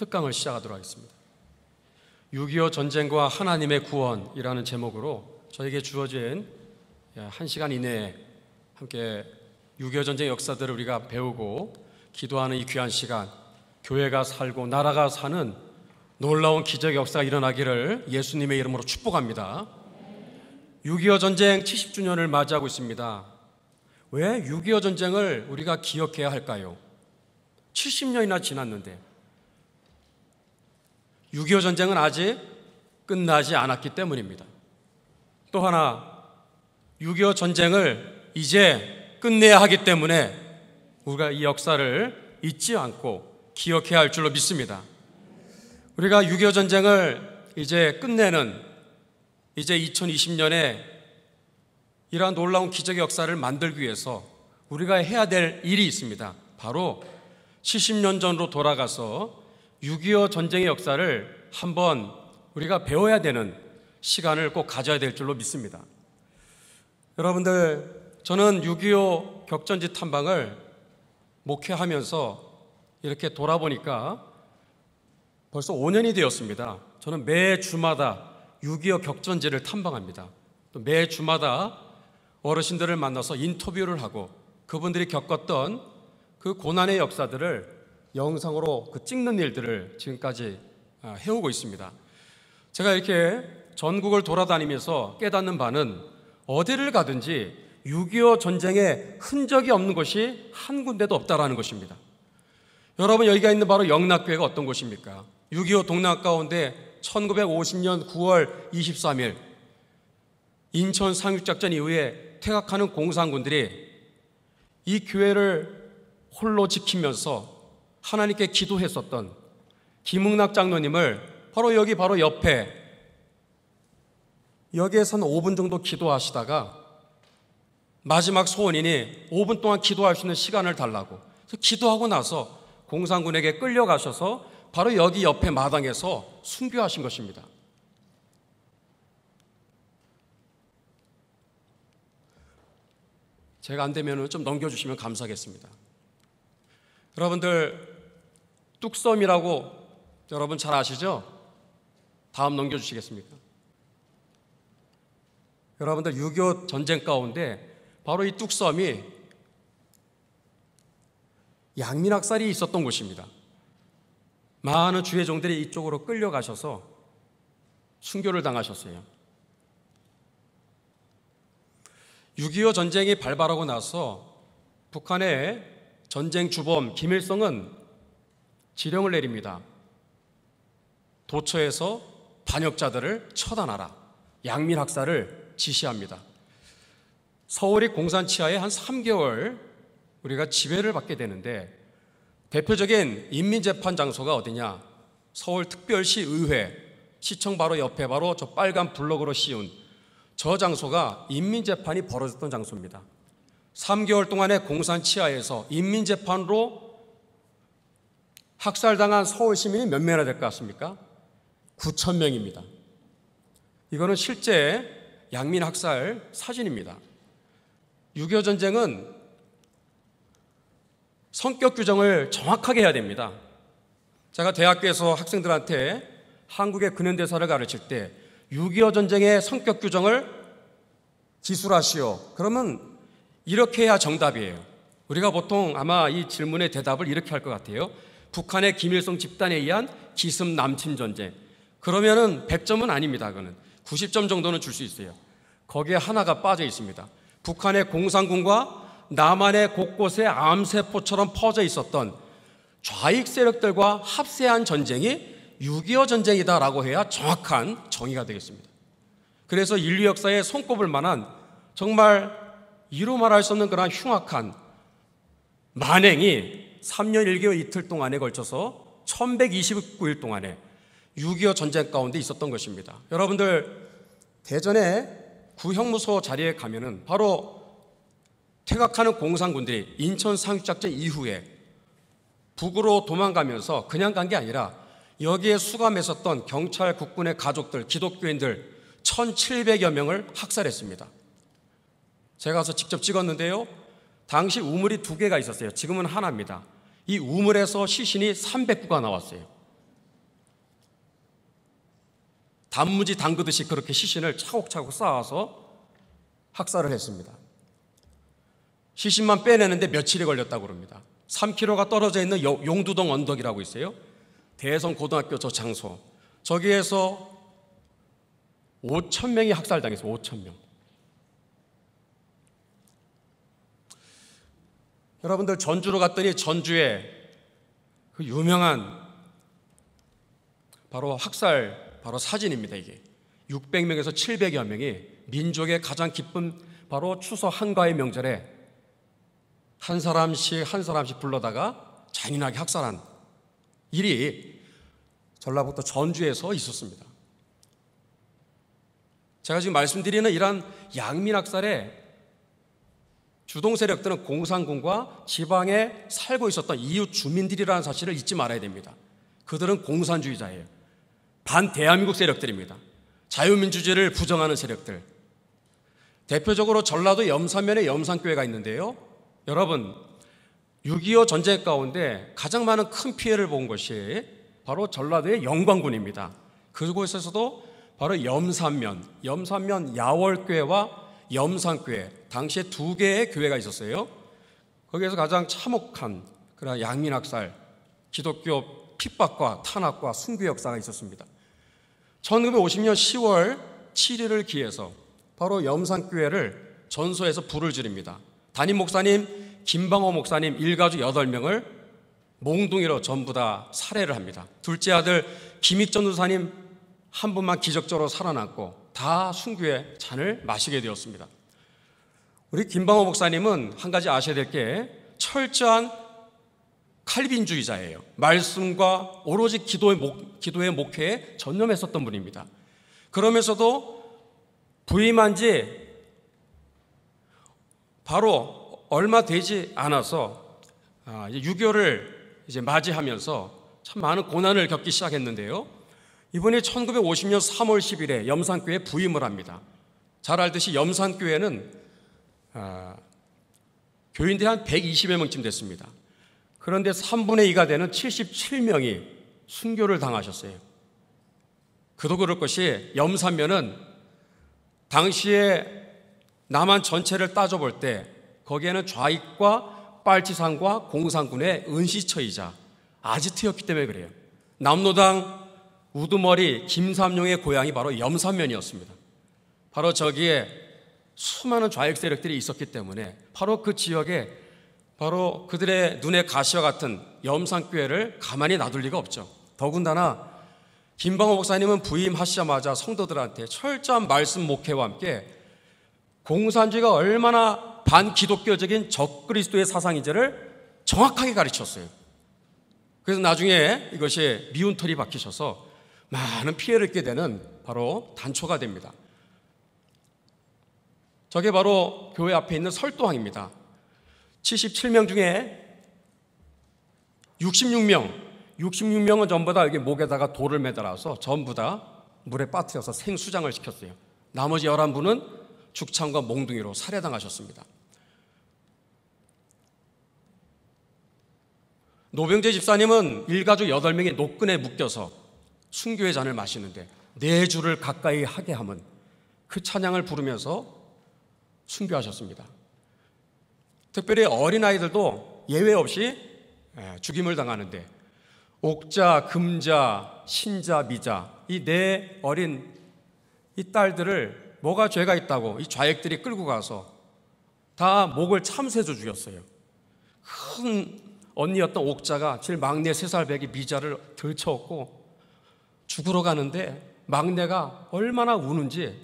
특강을 시작하도록 하겠습니다. 6.25 전쟁과 하나님의 구원이라는 제목으로 저에게 주어진 1시간 예, 이내에 함께 6.25 전쟁 역사들을 우리가 배우고 기도하는 이 귀한 시간, 교회가 살고 나라가 사는 놀라운 기적 역사가 일어나기를 예수님의 이름으로 축복합니다. 6.25 전쟁 70주년을 맞이하고 있습니다. 왜 6.25 전쟁을 우리가 기억해야 할까요? 70년이나 지났는데 6.25 전쟁은 아직 끝나지 않았기 때문입니다. 또 하나, 6.25 전쟁을 이제 끝내야 하기 때문에 우리가 이 역사를 잊지 않고 기억해야 할 줄로 믿습니다. 우리가 6.25 전쟁을 이제 끝내는 이제 2020년에 이러한 놀라운 기적의 역사를 만들기 위해서 우리가 해야 될 일이 있습니다. 바로 70년 전으로 돌아가서 6.25 전쟁의 역사를 한번 우리가 배워야 되는 시간을 꼭 가져야 될 줄로 믿습니다. 여러분들, 저는 6.25 격전지 탐방을 목회하면서 이렇게 돌아보니까 벌써 5년이 되었습니다. 저는 매 주마다 6.25 격전지를 탐방합니다. 매 주마다 어르신들을 만나서 인터뷰를 하고 그분들이 겪었던 그 고난의 역사들을 영상으로 그 찍는 일들을 지금까지 아, 해오고 있습니다. 제가 이렇게 전국을 돌아다니면서 깨닫는 바는 어디를 가든지 6.25 전쟁의 흔적이 없는 곳이 한 군데도 없다라는 것입니다. 여러분 여기가 있는 바로 영락교회가 어떤 곳입니까? 6.25 동락 가운데 1950년 9월 23일 인천 상륙작전 이후에 퇴각하는 공산군들이 이 교회를 홀로 지키면서 하나님께 기도했었던 김흥락 장로님을 바로 여기 바로 옆에 여기에선 5분 정도 기도하시다가 마지막 소원이니 5분 동안 기도할 수 있는 시간을 달라고 기도하고 나서 공산군에게 끌려가셔서 바로 여기 옆에 마당에서 순교하신 것입니다. 제가 안 되면 좀 넘겨주시면 감사하겠습니다. 여러분들 뚝섬이라고 여러분 잘 아시죠? 다음 넘겨주시겠습니까? 여러분들 6.25 전쟁 가운데 바로 이 뚝섬이 양민학살이 있었던 곳입니다. 많은 주의 종들이 이쪽으로 끌려가셔서 순교를 당하셨어요. 6.25 전쟁이 발발하고 나서 북한의 전쟁 주범 김일성은 지령을 내립니다. 도처에서 반역자들을 처단하라. 양민 학살을 지시합니다. 서울이 공산치하에 한 3개월 우리가 지배를 받게 되는데 대표적인 인민재판 장소가 어디냐? 서울특별시 의회 시청 바로 옆에 바로 저 빨간 블럭으로 씌운 저 장소가 인민재판이 벌어졌던 장소입니다. 3개월 동안의 공산치하에서 인민재판으로 학살당한 서울 시민이 몇 명이나 될 것 같습니까? 9천 명입니다. 이거는 실제 양민 학살 사진입니다. 6.25 전쟁은 성격 규정을 정확하게 해야 됩니다. 제가 대학교에서 학생들한테 한국의 근현대사를 가르칠 때 6.25 전쟁의 성격 규정을 지술하시오 그러면 이렇게 해야 정답이에요. 우리가 보통 아마 이 질문의 대답을 이렇게 할 것 같아요. 북한의 김일성 집단에 의한 기습 남침 전쟁. 그러면은 100점은 아닙니다. 그는 90점 정도는 줄 수 있어요. 거기에 하나가 빠져 있습니다. 북한의 공산군과 남한의 곳곳에 암세포처럼 퍼져 있었던 좌익 세력들과 합세한 전쟁이 6.25 전쟁이다라고 해야 정확한 정의가 되겠습니다. 그래서 인류 역사에 손꼽을 만한 정말 이루 말할 수 없는 그런 흉악한 만행이 3년 1개월 이틀 동안에 걸쳐서 1129일 동안에 6.25 전쟁 가운데 있었던 것입니다. 여러분들, 대전에 구형무소 자리에 가면은 바로 퇴각하는 공산군들이 인천 상륙작전 이후에 북으로 도망가면서 그냥 간 게 아니라 여기에 수감했었던 경찰 국군의 가족들, 기독교인들 1,700여 명을 학살했습니다. 제가 가서 직접 찍었는데요. 당시 우물이 두 개가 있었어요. 지금은 하나입니다. 이 우물에서 시신이 300구가 나왔어요. 단무지 담그듯이 그렇게 시신을 차곡차곡 쌓아서 학살을 했습니다. 시신만 빼내는데 며칠이 걸렸다고 그럽니다. 3km가 떨어져 있는 용두동 언덕이라고 있어요. 대성 고등학교 저 장소. 저기에서 5천 명이 학살당했어요. 5천 명. 여러분들 전주로 갔더니 전주에 그 유명한 바로 학살 바로 사진입니다 이게 600명에서 700여 명이 민족의 가장 기쁜 바로 추석 한가의 명절에 한 사람씩 한 사람씩 불러다가 잔인하게 학살한 일이 전라북도 전주에서 있었습니다. 제가 지금 말씀드리는 이러 양민학살의 주동 세력들은 공산군과 지방에 살고 있었던 이웃 주민들이라는 사실을 잊지 말아야 됩니다. 그들은 공산주의자예요. 반대한민국 세력들입니다. 자유민주주의를 부정하는 세력들. 대표적으로 전라도 염산면에 염산교회가 있는데요. 여러분, 6.25 전쟁 가운데 가장 많은 큰 피해를 본 것이 바로 전라도의 영광군입니다. 그곳에서도 바로 염산면, 염산면 야월교회와 염산교회 당시에 두 개의 교회가 있었어요. 거기에서 가장 참혹한 그런 양민학살, 기독교 핍박과 탄압과 순교 역사가 있었습니다. 1950년 10월 7일을 기해서 바로 염산교회를 전소에서 불을 지릅니다. 담임 목사님, 김방호 목사님 일가족 8명을 몽둥이로 전부 다 살해를 합니다. 둘째 아들 김익전 도사님 한 분만 기적적으로 살아났고 다 순교의 잔을 마시게 되었습니다. 우리 김방호 목사님은 한 가지 아셔야 될 게 철저한 칼빈주의자예요. 말씀과 오로지 기도의, 목, 기도의 목회에 전념했었던 분입니다. 그러면서도 부임한 지 바로 얼마 되지 않아서 6개월을 아, 이제 맞이하면서 참 많은 고난을 겪기 시작했는데요. 이분이 1950년 3월 10일에 염산교회 부임을 합니다. 잘 알듯이 염산교회는 아, 교인들한 120여 명쯤 됐습니다. 그런데 3분의 2가 되는 77명이 순교를 당하셨어요. 그도 그럴 것이 염산면은 당시에 남한 전체를 따져볼 때 거기에는 좌익과 빨치산과 공산군의 은시처이자 아지트였기 때문에 그래요. 남로당 우두머리 김삼룡의 고향이 바로 염산면이었습니다. 바로 저기에 수많은 좌익 세력들이 있었기 때문에 바로 그 지역에 바로 그들의 눈에 가시와 같은 염산교회를 가만히 놔둘 리가 없죠. 더군다나 김방호 목사님은 부임하시자마자 성도들한테 철저한 말씀 목회와 함께 공산주의가 얼마나 반기독교적인 적그리스도의 사상인지를 정확하게 가르쳤어요. 그래서 나중에 이것이 미운털이 박히셔서 많은 피해를 입게 되는 바로 단초가 됩니다. 저게 바로 교회 앞에 있는 설도항입니다. 77명 중에 66명, 66명은 전부 다 여기 목에다가 돌을 매달아서 전부 다 물에 빠뜨려서 생수장을 시켰어요. 나머지 11분은 죽창과 몽둥이로 살해당하셨습니다. 노병재 집사님은 일가족 8명이 노끈에 묶여서 순교의 잔을 마시는데 네 주를 가까이 하게 함은 그 찬양을 부르면서 순교하셨습니다. 특별히 어린아이들도 예외 없이 예, 죽임을 당하는데 옥자, 금자, 신자, 미자 이 네 어린 이 딸들을 뭐가 죄가 있다고 이 좌익들이 끌고 가서 다 목을 참새로 죽였어요. 큰 언니였던 옥자가 제일 막내 세살 배기 미자를 들쳐왔고 죽으러 가는데 막내가 얼마나 우는지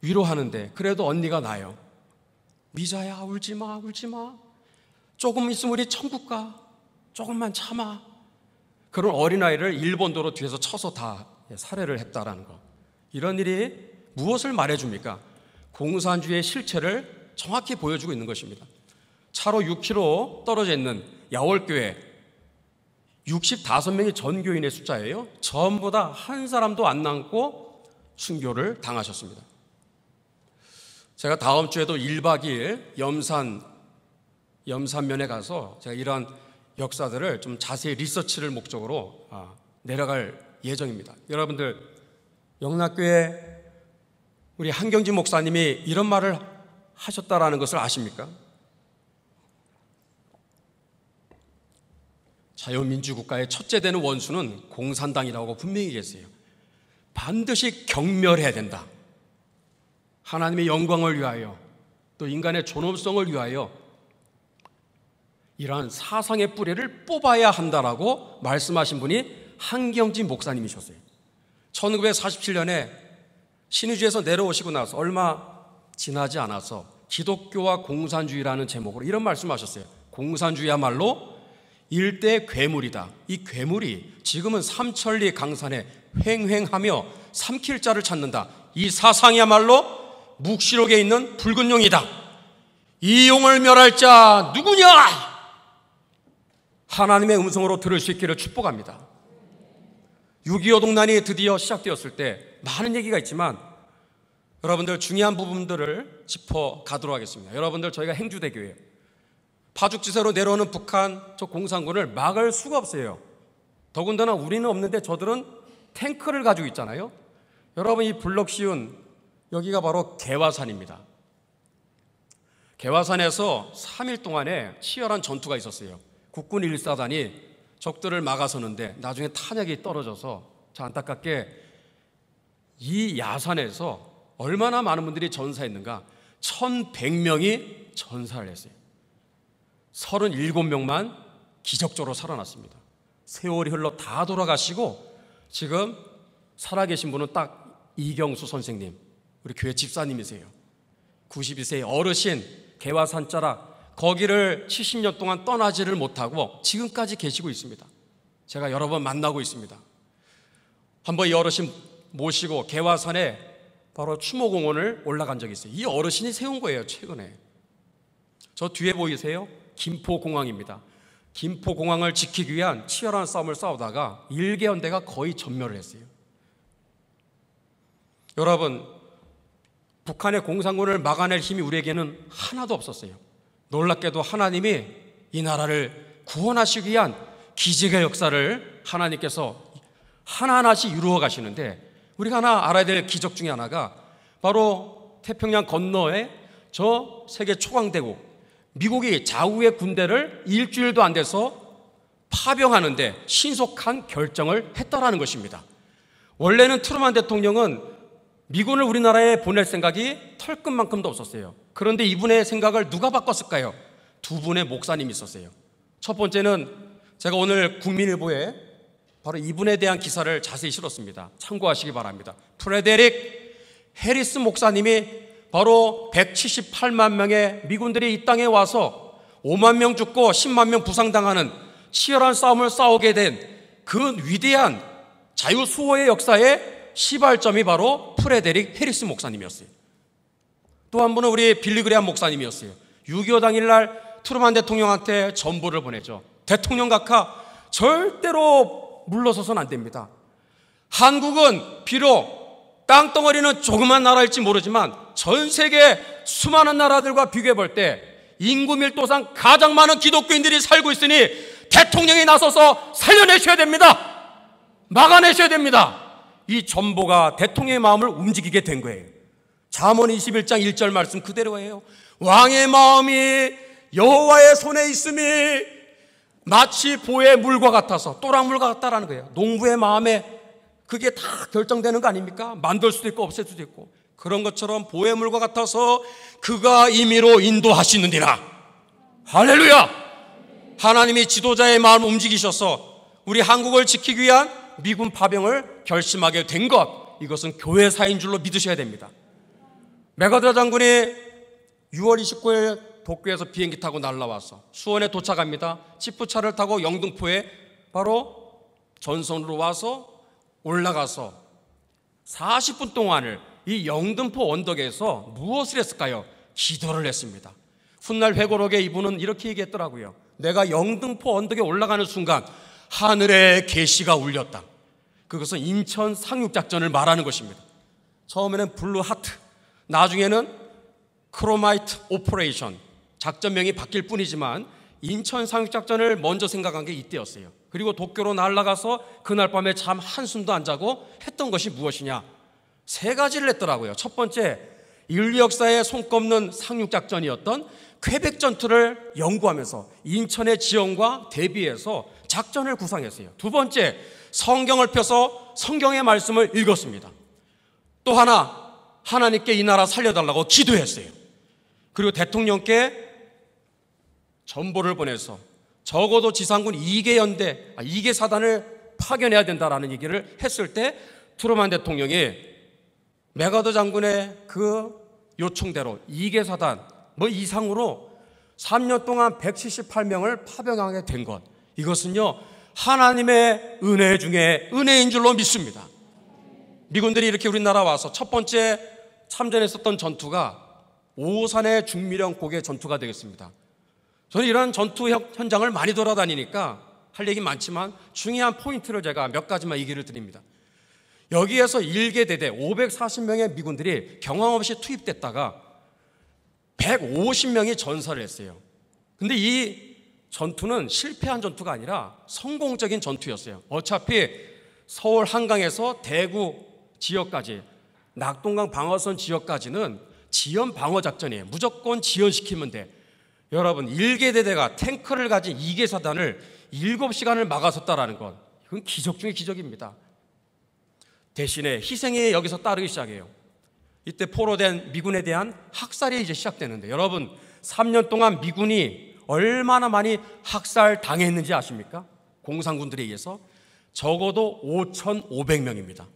위로하는데 그래도 언니가 나요. 미자야 울지 마 울지 마. 조금 있으면 우리 천국 가. 조금만 참아. 그런 어린아이를 일본도로 뒤에서 쳐서 다 살해를 했다라는 거. 이런 일이 무엇을 말해줍니까? 공산주의의 실체를 정확히 보여주고 있는 것입니다. 차로 6km 떨어져 있는 야월교회 65명이 전교인의 숫자예요. 전부 다한 사람도 안 남고 순교를 당하셨습니다. 제가 다음 주에도 1박 2일 염산 염산면에 가서 제가 이러한 역사들을 좀 자세히 리서치를 목적으로 아, 내려갈 예정입니다. 여러분들 영락교회 우리 한경진 목사님이 이런 말을 하셨다라는 것을 아십니까? 자유민주국가의 첫째 되는 원수는 공산당이라고 분명히 얘기했어요. 반드시 경멸해야 된다. 하나님의 영광을 위하여 또 인간의 존엄성을 위하여 이러한 사상의 뿌리를 뽑아야 한다라고 말씀하신 분이 한경진 목사님이셨어요. 1947년에 신의주에서 내려오시고 나서 얼마 지나지 않아서 기독교와 공산주의라는 제목으로 이런 말씀하셨어요. 공산주의야말로 일대 괴물이다. 이 괴물이 지금은 삼천리 강산에 횡횡하며 삼킬 자를 찾는다. 이 사상이야말로 묵시록에 있는 붉은 용이다. 이 용을 멸할 자 누구냐? 하나님의 음성으로 들을 수 있기를 축복합니다. 6.25 동란이 드디어 시작되었을 때 많은 얘기가 있지만 여러분들 중요한 부분들을 짚어 가도록 하겠습니다. 여러분들 저희가 행주대교예요. 파죽지세로 내려오는 북한 저 공산군을 막을 수가 없어요. 더군다나 우리는 없는데 저들은 탱크를 가지고 있잖아요. 여러분 이 블럭 시운 여기가 바로 개화산입니다. 개화산에서 3일 동안에 치열한 전투가 있었어요. 국군 1사단이 적들을 막아서는데 나중에 탄약이 떨어져서 자 안타깝게 이 야산에서 얼마나 많은 분들이 전사했는가 1100명이 전사를 했어요. 37명만 기적적으로 살아났습니다. 세월이 흘러 다 돌아가시고 지금 살아계신 분은 딱 이경수 선생님, 우리 교회 집사님이세요. 92세 의 어르신, 개화산자라 거기를 70년 동안 떠나지를 못하고 지금까지 계시고 있습니다. 제가 여러 번 만나고 있습니다. 한번 이 어르신 모시고 개화산에 바로 추모공원을 올라간 적이 있어요. 이 어르신이 세운 거예요, 최근에. 저 뒤에 보이세요? 김포공항입니다. 김포공항을 지키기 위한 치열한 싸움을 싸우다가 일개 연대가 거의 전멸을 했어요. 여러분, 북한의 공산군을 막아낼 힘이 우리에게는 하나도 없었어요. 놀랍게도 하나님이 이 나라를 구원하시기 위한 기적의 역사를 하나님께서 하나하나씩 이루어 가시는데 우리가 하나 알아야 될 기적 중에 하나가 바로 태평양 건너에 저 세계 초강대국 미국이 좌우의 군대를 일주일도 안 돼서 파병하는데 신속한 결정을 했다라는 것입니다. 원래는 트루만 대통령은 미군을 우리나라에 보낼 생각이 털끝만큼도 없었어요. 그런데 이분의 생각을 누가 바꿨을까요? 두 분의 목사님이 있었어요. 첫 번째는 제가 오늘 국민일보에 바로 이분에 대한 기사를 자세히 실었습니다. 참고하시기 바랍니다. 프레데릭 해리스 목사님이 바로 178만 명의 미군들이 이 땅에 와서 5만 명 죽고 10만 명 부상당하는 치열한 싸움을 싸우게 된 그 위대한 자유수호의 역사의 시발점이 바로 프레데릭 헤리스 목사님이었어요. 또 한 분은 우리 빌리그레한 목사님이었어요. 6.25 당일날 트루만 대통령한테 전보를 보내죠. 대통령 각하 절대로 물러서선 안 됩니다. 한국은 비록 땅덩어리는 조그만 나라일지 모르지만 전 세계 수많은 나라들과 비교해 볼 때 인구 밀도상 가장 많은 기독교인들이 살고 있으니 대통령이 나서서 살려내셔야 됩니다. 막아내셔야 됩니다. 이 전보가 대통령의 마음을 움직이게 된 거예요. 잠언 21장 1절 말씀 그대로예요. 왕의 마음이 여호와의 손에 있음이 마치 보의 물과 같아서 또랑물과 같다라는 거예요. 농부의 마음에 그게 다 결정되는 거 아닙니까? 만들 수도 있고 없앨 수도 있고. 그런 것처럼 보혜물과 같아서 그가 임의로 인도하시느니라. 할렐루야! 하나님이 지도자의 마음 움직이셔서 우리 한국을 지키기 위한 미군 파병을 결심하게 된 것, 이것은 교회사인 줄로 믿으셔야 됩니다. 메가드라 장군이 6월 29일 도쿄에서 비행기 타고 날라와서 수원에 도착합니다. 지프차를 타고 영등포에 바로 전선으로 와서 올라가서 40분 동안을 이 영등포 언덕에서 무엇을 했을까요? 기도를 했습니다. 훗날 회고록에 이분은 이렇게 얘기했더라고요. 내가 영등포 언덕에 올라가는 순간 하늘의 계시가 울렸다. 그것은 인천 상륙작전을 말하는 것입니다. 처음에는 블루 하트, 나중에는 크로마이트 오퍼레이션 작전명이 바뀔 뿐이지만 인천 상륙작전을 먼저 생각한 게 이때였어요. 그리고 도쿄로 날아가서 그날 밤에 잠 한숨도 안 자고 했던 것이 무엇이냐? 세 가지를 했더라고요. 첫 번째, 인류 역사에 손꼽는 상륙작전이었던 쾌백 전투를 연구하면서 인천의 지형과 대비해서 작전을 구상했어요. 두 번째, 성경을 펴서 성경의 말씀을 읽었습니다. 또 하나, 하나님께 이 나라 살려달라고 기도했어요. 그리고 대통령께 전보를 보내서 적어도 지상군 2개 연대, 2개 아, 사단을 파견해야 된다라는 얘기를 했을 때 트루만 대통령이 메가더 장군의 그 요청대로 이계사단 뭐 이상으로 3년 동안 178명을 파병하게 된 것. 이것은요, 하나님의 은혜 중에 은혜인 줄로 믿습니다. 미군들이 이렇게 우리나라 와서 첫 번째 참전했었던 전투가 오산의 중미령 곡의 전투가 되겠습니다. 저는 이런 전투 현장을 많이 돌아다니니까 할 얘기 많지만 중요한 포인트를 제가 몇 가지만 얘기를 드립니다. 여기에서 일개 대대 540명의 미군들이 경황 없이 투입됐다가 150명이 전사를 했어요. 근데 이 전투는 실패한 전투가 아니라 성공적인 전투였어요. 어차피 서울 한강에서 대구 지역까지 낙동강 방어선 지역까지는 지연 방어 작전이에요. 무조건 지연시키면 돼. 여러분, 1개 대대가 탱크를 가진 2개 사단을 7시간을 막아섰다라는 건 이건 기적 중의 기적입니다. 대신에 희생이 여기서 따르기 시작해요. 이때 포로된 미군에 대한 학살이 이제 시작되는데 여러분 3년 동안 미군이 얼마나 많이 학살 당했는지 아십니까? 공산군들에 의해서 적어도 5,500명입니다.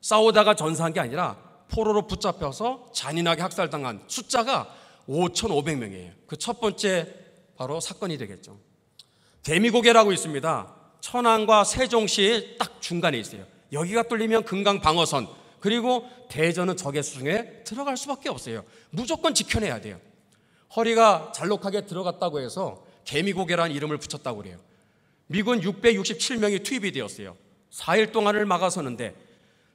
싸우다가 전사한 게 아니라 포로로 붙잡혀서 잔인하게 학살당한 숫자가 5,500명이에요. 그 첫 번째 바로 사건이 되겠죠. 개미고개라고 있습니다. 천안과 세종시 딱 중간에 있어요. 여기가 뚫리면 금강 방어선 그리고 대전은 적의 수중에 들어갈 수밖에 없어요. 무조건 지켜내야 돼요. 허리가 잘록하게 들어갔다고 해서 개미고개라는 이름을 붙였다고 그래요. 미군 667명이 투입이 되었어요. 4일 동안을 막아서는데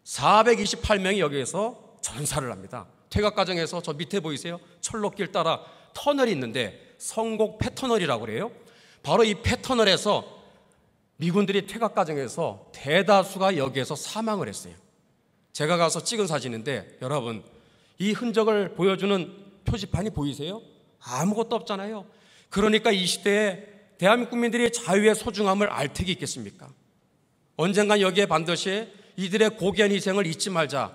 428명이 여기에서 전사를 합니다. 퇴각 과정에서 저 밑에 보이세요? 철로길 따라 터널이 있는데 성곡 패터널이라고 그래요. 바로 이 패터널에서 미군들이 퇴각 과정에서 대다수가 여기에서 사망을 했어요. 제가 가서 찍은 사진인데 여러분 이 흔적을 보여주는 표지판이 보이세요? 아무것도 없잖아요. 그러니까 이 시대에 대한민국 국민들이 자유의 소중함을 알 택이 있겠습니까? 언젠간 여기에 반드시 이들의 고귀한 희생을 잊지 말자.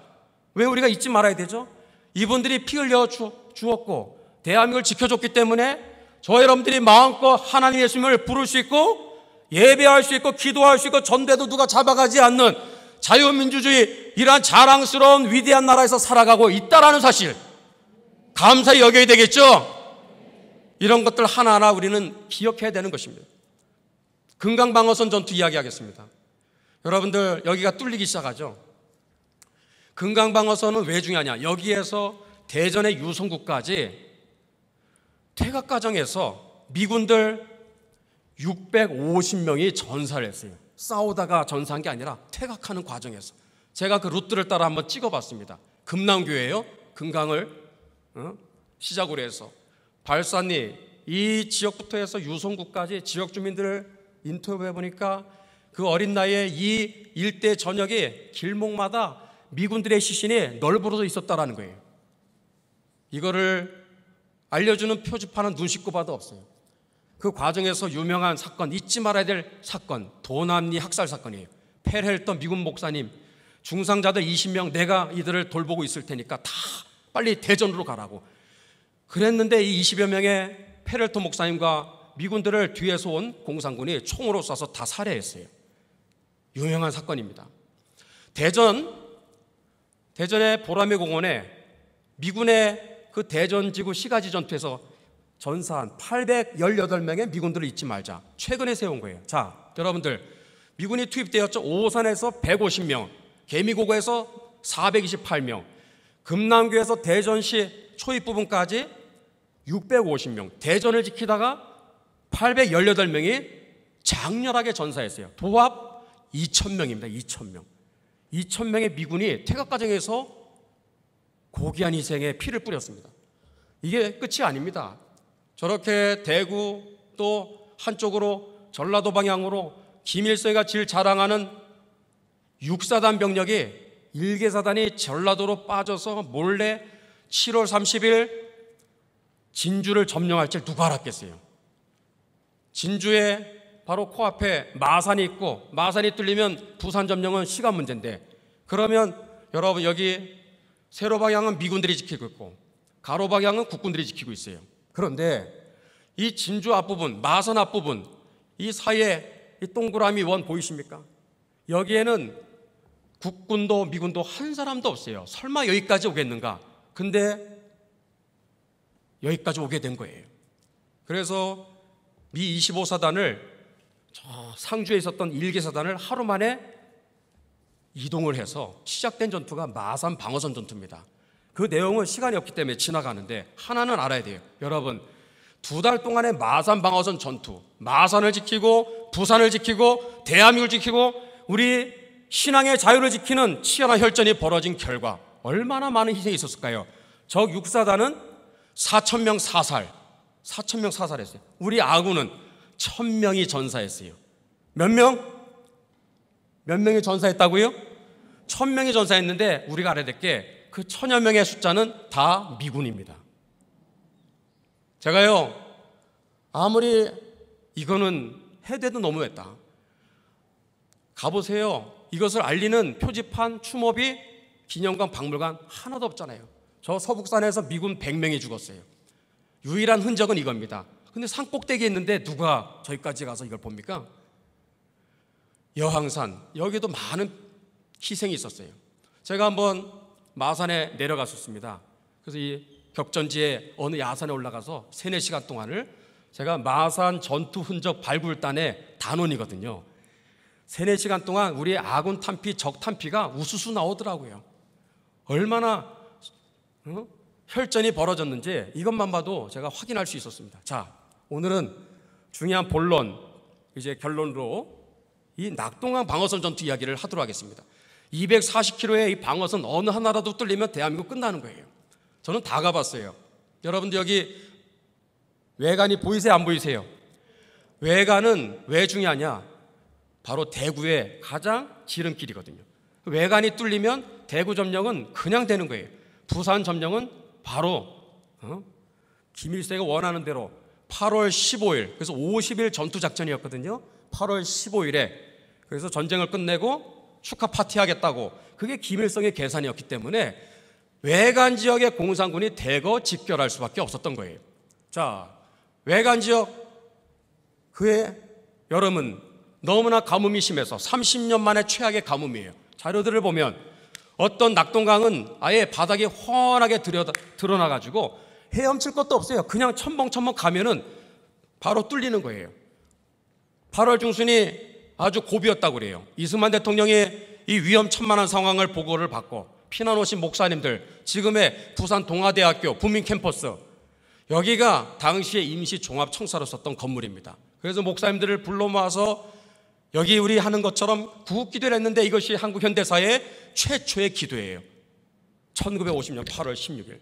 왜 우리가 잊지 말아야 되죠? 이분들이 피 흘려 주, 었고 대한민국을 지켜줬기 때문에 저 여러분들이 마음껏 하나님의 예수님을 부를 수 있고 예배할 수 있고 기도할 수 있고 전대도 누가 잡아가지 않는 자유민주주의 이러한 자랑스러운 위대한 나라에서 살아가고 있다라는 사실 감사히 여겨야 되겠죠? 이런 것들 하나하나 우리는 기억해야 되는 것입니다. 금강방어선 전투 이야기하겠습니다. 여러분들 여기가 뚫리기 시작하죠. 금강방어선은 왜 중요하냐? 여기에서 대전의 유성국까지퇴각과정에서 미군들 650명이 전사를 했어요. 싸우다가 전사한 게 아니라 퇴각하는 과정에서 제가 그 루트를 따라 한번 찍어봤습니다. 금남교회요. 금강을 어? 시작으로 해서 발사님 이 지역부터 해서 유성구까지 지역 주민들을 인터뷰해 보니까 그 어린 나이에 이 일대 전역에 길목마다 미군들의 시신이 널브러져 있었다라는 거예요. 이거를 알려주는 표지판은 눈 씻고 봐도 없어요. 그 과정에서 유명한 사건, 잊지 말아야 될 사건, 도남리 학살 사건이에요. 페렐턴 미군 목사님, 중상자들 20명 내가 이들을 돌보고 있을 테니까 다 빨리 대전으로 가라고. 그랬는데 이 20여 명의 페렐턴 목사님과 미군들을 뒤에서 온 공산군이 총으로 쏴서 다 살해했어요. 유명한 사건입니다. 대전, 대전의 보라매 공원에 미군의 그 대전지구 시가지 전투에서 전사한 818명의 미군들을 잊지 말자. 최근에 세운 거예요. 자, 여러분들 미군이 투입되었죠. 오산에서 150명, 개미고고에서 428명, 금남교에서 대전시 초입 부분까지 650명, 대전을 지키다가 818명이 장렬하게 전사했어요. 도합 2,000명입니다. 2,000명. 2,000명의 미군이 태극과정에서 고귀한 희생에 피를 뿌렸습니다. 이게 끝이 아닙니다. 저렇게 대구 또 한쪽으로 전라도 방향으로 김일성이가 질 자랑하는 육사단 병력이 일개사단이 전라도로 빠져서 몰래 7월 30일 진주를 점령할 줄 누가 알았겠어요. 진주에 바로 코앞에 마산이 있고 마산이 뚫리면 부산 점령은 시간 문제인데 그러면 여러분 여기 세로 방향은 미군들이 지키고 있고 가로 방향은 국군들이 지키고 있어요. 그런데 이 진주 앞부분, 마선 앞부분, 이 사이에 이 동그라미 원 보이십니까? 여기에는 국군도 미군도 한 사람도 없어요. 설마 여기까지 오겠는가? 근데 여기까지 오게 된 거예요. 그래서 미 25사단을 상주에 있었던 일개 사단을 하루 만에 이동을 해서 시작된 전투가 마산 방어선 전투입니다. 그 내용은 시간이 없기 때문에 지나가는데 하나는 알아야 돼요. 여러분, 두 달 동안의 마산 방어선 전투, 마산을 지키고 부산을 지키고 대한민국을 지키고 우리 신앙의 자유를 지키는 치열한 혈전이 벌어진 결과 얼마나 많은 희생이 있었을까요? 적 육사단은 4천 명 사살, 4천 명 사살했어요. 우리 아군은 천 명이 전사했어요. 몇 명? 몇 명이 전사했다고요? 천 명이 전사했는데 우리가 알아야 될게 그 천여 명의 숫자는 다 미군입니다. 제가요, 아무리 이거는 해대도 너무했다. 가보세요. 이것을 알리는 표지판, 추모비, 기념관, 박물관 하나도 없잖아요. 저 서북산에서 미군 100명이 죽었어요. 유일한 흔적은 이겁니다. 근데 산 꼭대기에 있는데 누가 저기까지 가서 이걸 봅니까? 여황산, 여기도 많은 희생이 있었어요. 제가 한번 마산에 내려갔었습니다. 그래서 이격전지의 어느 야산에 올라가서 3, 4시간 동안을 제가 마산 전투 흔적 발굴단의 단원이거든요. 3, 4시간 동안 우리 아군 탄피, 적 탄피가 우수수 나오더라고요. 얼마나 어? 혈전이 벌어졌는지 이것만 봐도 제가 확인할 수 있었습니다. 자, 오늘은 중요한 본론, 이제 결론으로 이 낙동강 방어선 전투 이야기를 하도록 하겠습니다. 240km의 이 방어선 어느 하나라도 뚫리면 대한민국 끝나는 거예요. 저는 다 가봤어요. 여러분들 여기 외관이 보이세요? 안 보이세요? 외관은 왜 중요하냐? 바로 대구의 가장 지름길이거든요. 외관이 뚫리면 대구 점령은 그냥 되는 거예요. 부산 점령은 바로 어? 김일성이 원하는 대로 8월 15일, 그래서 50일 전투작전이었거든요. 8월 15일에. 그래서 전쟁을 끝내고 축하 파티 하겠다고 그게 김일성의 계산이었기 때문에 외관 지역의 공산군이 대거 집결할 수밖에 없었던 거예요. 자, 외관 지역 그의 여름은 너무나 가뭄이 심해서 30년 만에 최악의 가뭄이에요. 자료들을 보면 어떤 낙동강은 아예 바닥이 훤하게 드러나가지고 헤엄칠 것도 없어요. 그냥 첨벙첨벙 가면은 바로 뚫리는 거예요. 8월 중순이 아주 고비였다고 그래요. 이승만 대통령의 이 위험천만한 상황을 보고를 받고 피난 오신 목사님들, 지금의 부산 동아대학교 부민 캠퍼스 여기가 당시에 임시 종합 청사로 썼던 건물입니다. 그래서 목사님들을 불러 모아서 여기 우리 하는 것처럼 구 기도를 했는데 이것이 한국 현대사의 최초의 기도예요. 1950년 8월 16일.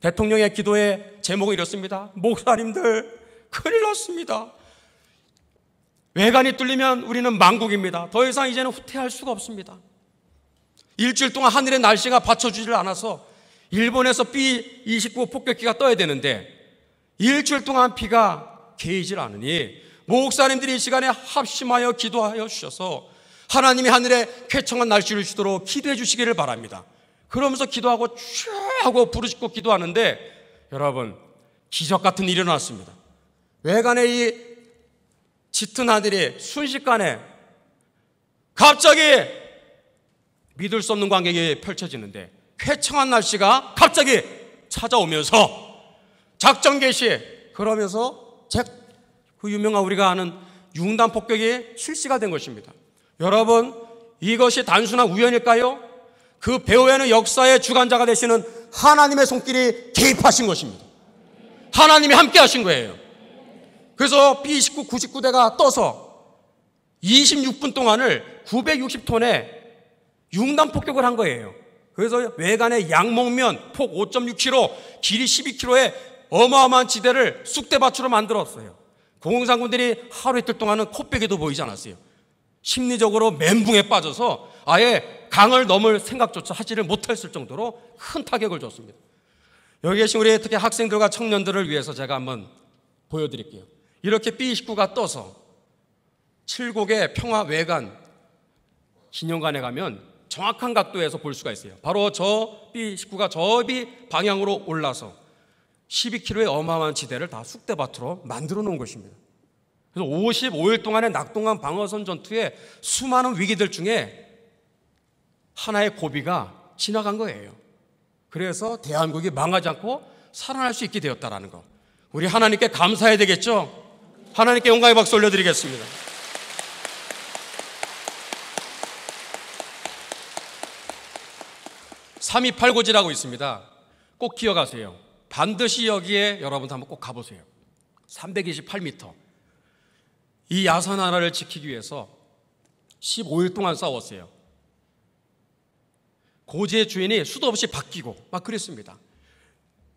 대통령의 기도의 제목은 이렇습니다. 목사님들, 큰일 났습니다. 외관이 뚫리면 우리는 망국입니다. 더 이상 이제는 후퇴할 수가 없습니다. 일주일 동안 하늘의 날씨가 받쳐주지를 않아서 일본에서 B29 폭격기가 떠야 되는데 일주일 동안 비가 개이질 않으니 목사님들이 이 시간에 합심하여 기도하여 주셔서 하나님이 하늘에 쾌청한 날씨를 주도록 기도해 주시기를 바랍니다. 그러면서 기도하고 쭉 하고 부르짖고 기도하는데 여러분 기적 같은 일이 일어났습니다. 외관에 이 짙은 아들이 순식간에 갑자기 믿을 수 없는 광경이 펼쳐지는데 쾌청한 날씨가 갑자기 찾아오면서 작전 개시 그러면서 제그 유명한 우리가 아는 융단 폭격이 실시가 된 것입니다. 여러분 이것이 단순한 우연일까요? 그 배후에는 역사의 주관자가 되시는 하나님의 손길이 개입하신 것입니다. 하나님이 함께 하신 거예요. 그래서 b 1 9 99대가 떠서 26분 동안을 960톤의 융단 폭격을 한 거예요. 그래서 외관의 양목면 폭 5.6km, 길이 12km의 어마어마한 지대를 쑥대밭으로 만들었어요. 공공상군들이 하루 이틀 동안은 코빼기도 보이지 않았어요. 심리적으로 멘붕에 빠져서 아예 강을 넘을 생각조차 하지를 못했을 정도로 큰 타격을 줬습니다. 여기 계신 우리 특히 학생들과 청년들을 위해서 제가 한번 보여드릴게요. 이렇게 b 1 9가 떠서 칠곡의 평화 외관 기념관에 가면 정확한 각도에서 볼 수가 있어요. 바로 저 B19가 저비 방향으로 올라서 12km의 어마어마한 지대를 다 쑥대밭으로 만들어 놓은 것입니다. 그래서 55일 동안의 낙동강 방어선 전투에 수많은 위기들 중에 하나의 고비가 지나간 거예요. 그래서 대한국이 망하지 않고 살아날 수 있게 되었다라는 거. 우리 하나님께 감사해야 되겠죠? 하나님께 영광의 박수 올려드리겠습니다. 3 2 8고지라고 있습니다. 꼭 기억하세요. 반드시 여기에 여러분도 한번 꼭 가보세요. 328m. 이 야산 하나를 지키기 위해서 15일 동안 싸웠어요. 고지의 주인이 수도 없이 바뀌고 막 그랬습니다.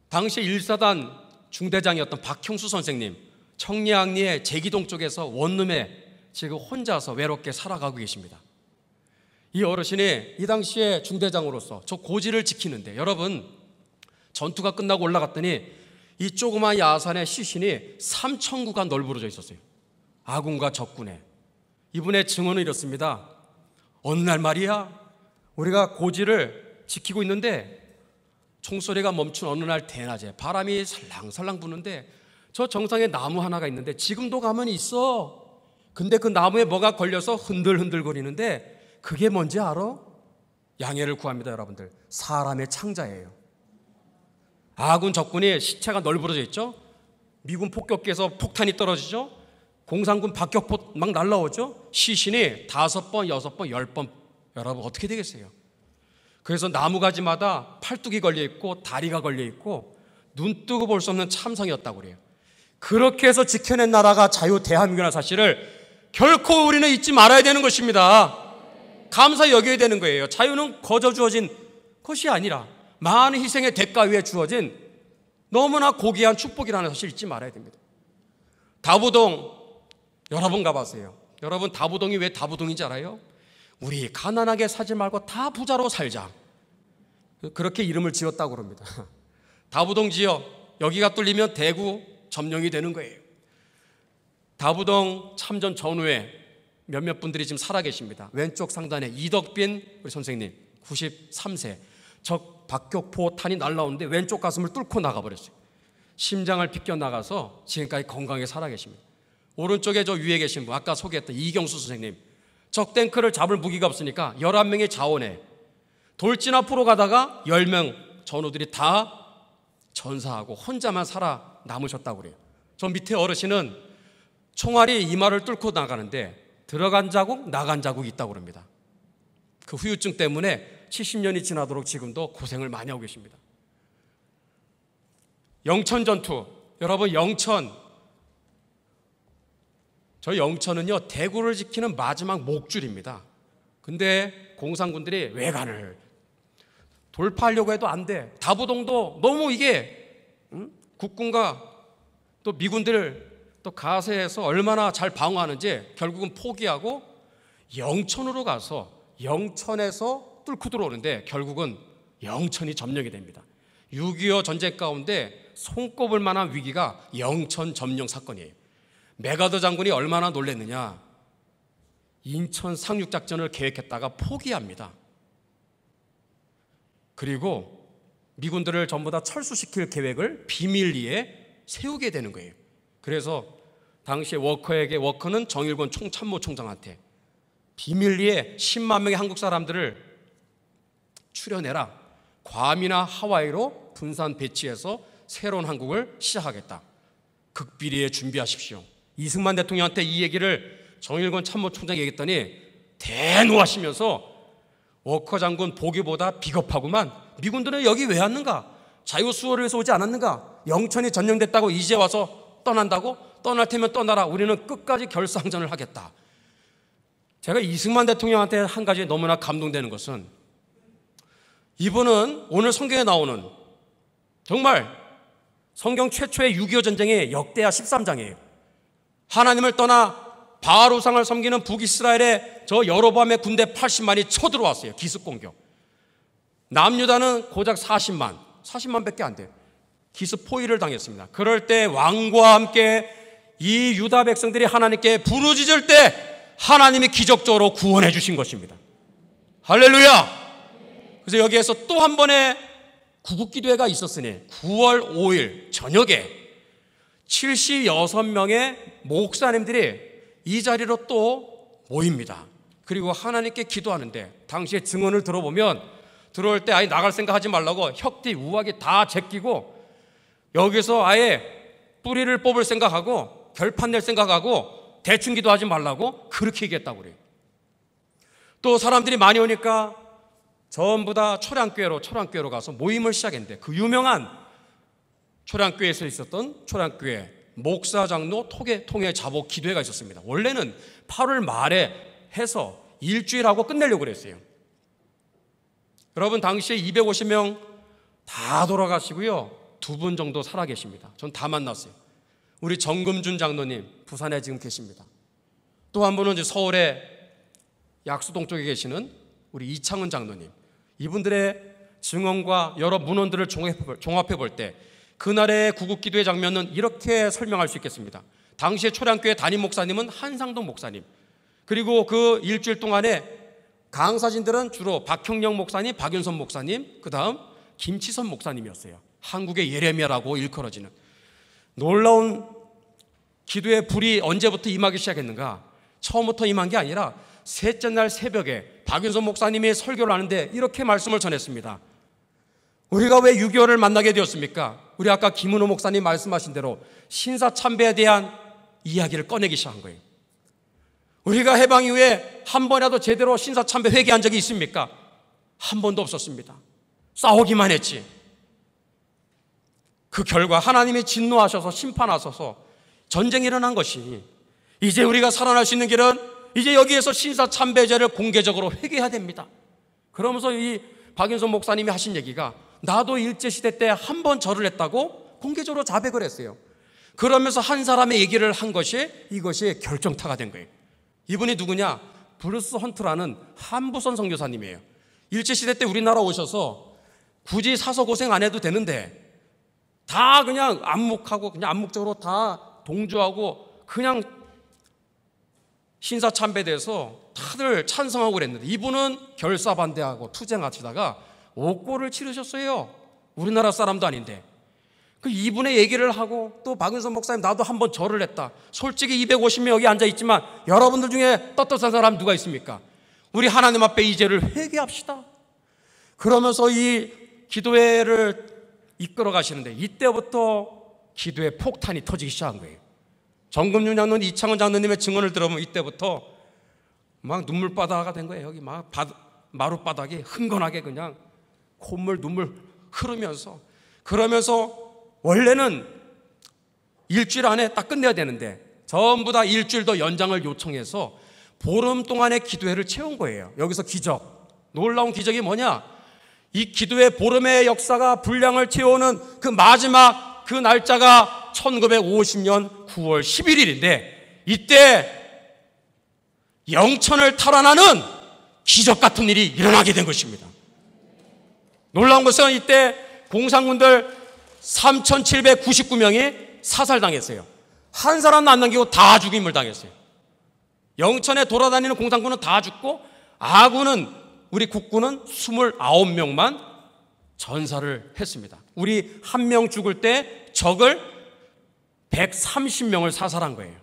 당시 일사단 중대장이었던 박형수 선생님, 청리항리의 제기동 쪽에서 원룸에 지금 혼자서 외롭게 살아가고 계십니다. 이 어르신이 이 당시에 중대장으로서 저 고지를 지키는데 여러분 전투가 끝나고 올라갔더니 이 조그마한 야산의 시신이 3천구가 널브러져 있었어요. 아군과 적군에. 이분의 증언은 이렇습니다. 어느 날 말이야 우리가 고지를 지키고 있는데 총소리가 멈춘 어느 날 대낮에 바람이 살랑살랑 부는데 저 정상에 나무 하나가 있는데 지금도 가면 있어. 근데 그 나무에 뭐가 걸려서 흔들흔들거리는데 그게 뭔지 알아? 양해를 구합니다, 여러분들. 사람의 창자예요. 아군 적군의 시체가 널브러져 있죠. 미군 폭격기에서 폭탄이 떨어지죠. 공산군 박격포 막 날라오죠. 시신이 다섯 번, 여섯 번, 열 번. 여러분 어떻게 되겠어요? 그래서 나무 가지마다 팔뚝이 걸려 있고 다리가 걸려 있고 눈 뜨고 볼 수 없는 참상이었다고 그래요. 그렇게 해서 지켜낸 나라가 자유 대한민국이라는 사실을 결코 우리는 잊지 말아야 되는 것입니다. 감사 여겨야 되는 거예요. 자유는 거저 주어진 것이 아니라 많은 희생의 대가 위에 주어진 너무나 고귀한 축복이라는 사실 잊지 말아야 됩니다. 다부동 여러분 가봤어요. 여러분 다부동이 왜 다부동인지 알아요? 우리 가난하게 사지 말고 다 부자로 살자. 그렇게 이름을 지었다고 그니다 다부동 지역 여기가 뚫리면 대구, 점령이 되는 거예요. 다부동 참전 전후에 몇몇 분들이 지금 살아 계십니다. 왼쪽 상단에 이덕빈 우리 선생님 93세 적 박격포 탄이 날라오는데 왼쪽 가슴을 뚫고 나가버렸어요. 심장을 빗겨 나가서 지금까지 건강히 살아 계십니다. 오른쪽에 저 위에 계신 분 아까 소개했던 이경수 선생님 적 탱크를 잡을 무기가 없으니까 11명의 자원에 돌진 앞으로 가다가 10명 전우들이 다 전사하고 혼자만 살아 남으셨다고 그래요. 저 밑에 어르신은 총알이 이마를 뚫고 나가는데 들어간 자국, 나간 자국이 있다고 합니다그 후유증 때문에 70년이 지나도록 지금도 고생을 많이 하고 계십니다. 영천 전투. 여러분, 영천. 저 영천은요, 대구를 지키는 마지막 목줄입니다. 근데 공산군들이 외관을 돌파하려고 해도 안 돼. 다부동도 너무 이게 응? 국군과 또 미군들을 또 가세에서 얼마나 잘 방어하는지 결국은 포기하고 영천으로 가서 영천에서 뚫고 들어오는데 결국은 영천이 점령이 됩니다. 6.25 전쟁 가운데 손꼽을 만한 위기가 영천 점령 사건이에요. 메가더 장군이 얼마나 놀랬느냐. 인천 상륙작전을 계획했다가 포기합니다. 그리고 미군들을 전부 다 철수시킬 계획을 비밀리에 세우게 되는 거예요. 그래서 당시에 워커에게 워커는 정일권 총참모 총장한테 비밀리에 10만 명의 한국 사람들을 출연해라. 괌이나 하와이로 분산 배치해서 새로운 한국을 시작하겠다. 극비리에 준비하십시오. 이승만 대통령한테 이 얘기를 정일권 참모총장이 얘기했더니 대노하시면서 워커 장군 보기보다 비겁하구만 미군들은 여기 왜 왔는가? 자유수호를 위 해서 오지 않았는가? 영천이 전령됐다고 이제 와서 떠난다고? 떠날 테면 떠나라. 우리는 끝까지 결상전을 하겠다. 제가 이승만 대통령한테 한 가지 너무나 감동되는 것은 이분은 오늘 성경에 나오는 정말 성경 최초의 6.25 전쟁의 역대하 13장이에요. 하나님을 떠나 바하루상을 섬기는 북이스라엘의 저 여로밤의 군대 80만이 쳐들어왔어요. 기습 공격. 남유다는 고작 40만, 40만 밖에 안 돼. 기스포위를 당했습니다. 그럴 때 왕과 함께 이 유다 백성들이 하나님께 부르짖을 때 하나님이 기적적으로 구원해 주신 것입니다. 할렐루야! 그래서 여기에서 또 한 번의 구국기도회가 있었으니 9월 5일 저녁에 76명의 목사님들이 이 자리로 또 모입니다. 그리고 하나님께 기도하는데 당시의 증언을 들어보면 들어올 때 아예 나갈 생각하지 말라고 혁띠 우악이 다 제끼고 여기서 아예 뿌리를 뽑을 생각하고 결판 낼 생각하고 대충 기도하지 말라고 그렇게 얘기했다고 그래요. 또 사람들이 많이 오니까 전부 다 초량교회로 초량교회로 가서 모임을 시작했는데 그 유명한 초량교회에서 있었던 초량교회 목사 장로 토계 통해 자복 기도회가 있었습니다. 원래는 8월 말에 해서 일주일하고 끝내려고 그랬어요. 여러분 당시에 250명 다 돌아가시고요. 두 분 정도 살아 계십니다. 전 다 만났어요. 우리 정금준 장로님 부산에 지금 계십니다. 또 한 분은 이제 서울에 약수동 쪽에 계시는 우리 이창은 장로님. 이분들의 증언과 여러 문헌들을 종합해 볼 때 그날의 구국 기도의 장면은 이렇게 설명할 수 있겠습니다. 당시에 초량교회 담임 목사님은 한상동 목사님. 그리고 그 일주일 동안에 강사진들은 주로 박형영 목사님, 박윤선 목사님, 그 다음 김치선 목사님이었어요. 한국의 예레미야라고 일컬어지는 놀라운 기도의 불이 언제부터 임하기 시작했는가? 처음부터 임한 게 아니라 셋째 날 새벽에 박윤선 목사님이 설교를 하는데 이렇게 말씀을 전했습니다. 우리가 왜 6.25를 만나게 되었습니까? 우리 아까 김은호 목사님 말씀하신 대로 신사 참배에 대한 이야기를 꺼내기 시작한 거예요. 우리가 해방 이후에 한 번이라도 제대로 신사참배 회개한 적이 있습니까? 한 번도 없었습니다. 싸우기만 했지. 그 결과 하나님이 진노하셔서 심판하셔서 전쟁이 일어난 것이 이제 우리가 살아날 수 있는 길은 이제 여기에서 신사참배제를 공개적으로 회개해야 됩니다. 그러면서 이 박윤선 목사님이 하신 얘기가 나도 일제시대 때 한 번 절을 했다고 공개적으로 자백을 했어요. 그러면서 한 사람의 얘기를 한 것이 이것이 결정타가 된 거예요. 이분이 누구냐? 브루스 헌트라는 한부선 선교사님이에요. 일제시대 때 우리나라 오셔서 굳이 사서 고생 안 해도 되는데 다 그냥 암묵하고 그냥 암묵적으로 다 동조하고 그냥 신사참배돼서 다들 찬성하고 그랬는데 이분은 결사반대하고 투쟁하시다가 옥고를 치르셨어요. 우리나라 사람도 아닌데 그 이분의 얘기를 하고 또박은선 목사님 나도 한 번 절을 했다. 솔직히 250명 여기 앉아 있지만 여러분들 중에 떳떳한 사람 누가 있습니까? 우리 하나님 앞에 이제를 회개합시다. 그러면서 이 기도회를 이끌어 가시는데 이때부터 기도의 폭탄이 터지기 시작한 거예요. 정금윤 장로님, 이창훈 장로님의 증언을 들어보면 이때부터 막 눈물바다가 된 거예요. 여기 막 바, 마룻바닥이 흥건하게 그냥 콧물, 눈물 흐르면서 그러면서 원래는 일주일 안에 딱 끝내야 되는데 전부 다 일주일 더 연장을 요청해서 보름 동안의 기도회를 채운 거예요. 여기서 기적. 놀라운 기적이 뭐냐? 이 기도회 보름의 역사가 분량을 채우는 그 마지막 그 날짜가 1950년 9월 11일인데 이때 영천을 탈환하는 기적 같은 일이 일어나게 된 것입니다. 놀라운 것은 이때 공산군들 3,799명이 사살당했어요. 한 사람도 안 남기고 다 죽임을 당했어요. 영천에 돌아다니는 공산군은 다 죽고 아군은 우리 국군은 29명만 전사를 했습니다. 우리 한 명 죽을 때 적을 130명을 사살한 거예요.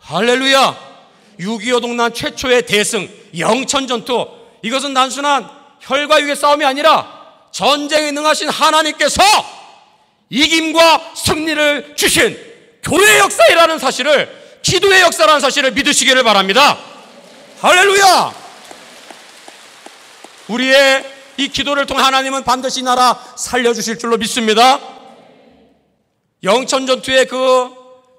할렐루야! 6.25 동란 최초의 대승, 영천 전투. 이것은 단순한 혈과 육의 싸움이 아니라 전쟁에 능하신 하나님께서 이김과 승리를 주신 교회 역사이라는 사실을 기도의 역사라는 사실을 믿으시기를 바랍니다. 할렐루야! 우리의 이 기도를 통해 하나님은 반드시 나라 살려주실 줄로 믿습니다. 영천 전투의 그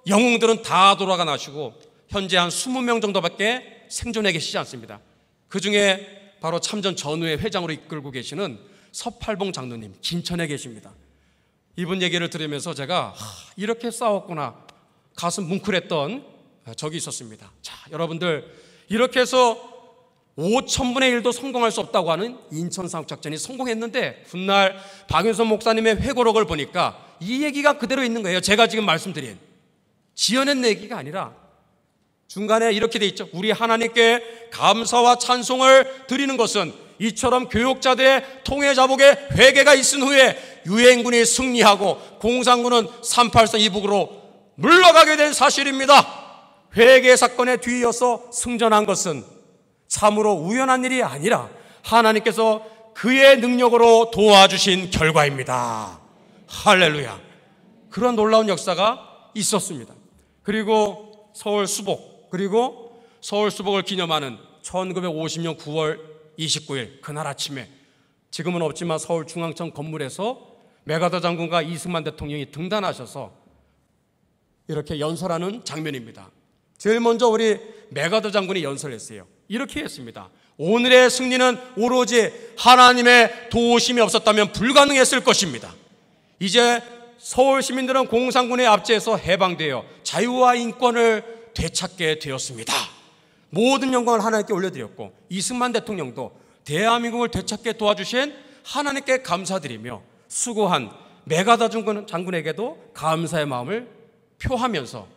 영웅들은 다 돌아가 나시고 현재 한 20명 정도밖에 생존해 계시지 않습니다. 그 중에 바로 참전 전후의 회장으로 이끌고 계시는 서팔봉 장로님 김천에 계십니다. 이분 얘기를 들으면서 제가 이렇게 싸웠구나 가슴 뭉클했던 아, 적이 있었습니다. 자, 여러분들 이렇게 해서 5천분의 1도 성공할 수 없다고 하는 인천상륙작전이 성공했는데 훗날 박윤선 목사님의 회고록을 보니까 이 얘기가 그대로 있는 거예요. 제가 지금 말씀드린 지어낸 얘기가 아니라 중간에 이렇게 돼 있죠. 우리 하나님께 감사와 찬송을 드리는 것은 이처럼 교육자들의 통해 자복의 회개가 있은 후에 유엔군이 승리하고 공산군은 3 8선 이북으로 물러가게 된 사실입니다. 회개 사건에 뒤이어서 승전한 것은 참으로 우연한 일이 아니라 하나님께서 그의 능력으로 도와주신 결과입니다. 할렐루야. 그런 놀라운 역사가 있었습니다. 그리고 서울 수복, 그리고 서울 수복을 기념하는 1950년 9월 29일 그날 아침에 지금은 없지만 서울 중앙청 건물에서 메가더 장군과 이승만 대통령이 등단하셔서 이렇게 연설하는 장면입니다. 제일 먼저 우리 메가더 장군이 연설했어요. 이렇게 했습니다. 오늘의 승리는 오로지 하나님의 도우심이 없었다면 불가능했을 것입니다. 이제 서울 시민들은 공산군의 압제에서 해방되어 자유와 인권을 되찾게 되었습니다. 모든 영광을 하나님께 올려드렸고 이승만 대통령도 대한민국을 되찾게 도와주신 하나님께 감사드리며 수고한 메가다 중군 장군에게도 감사의 마음을 표하면서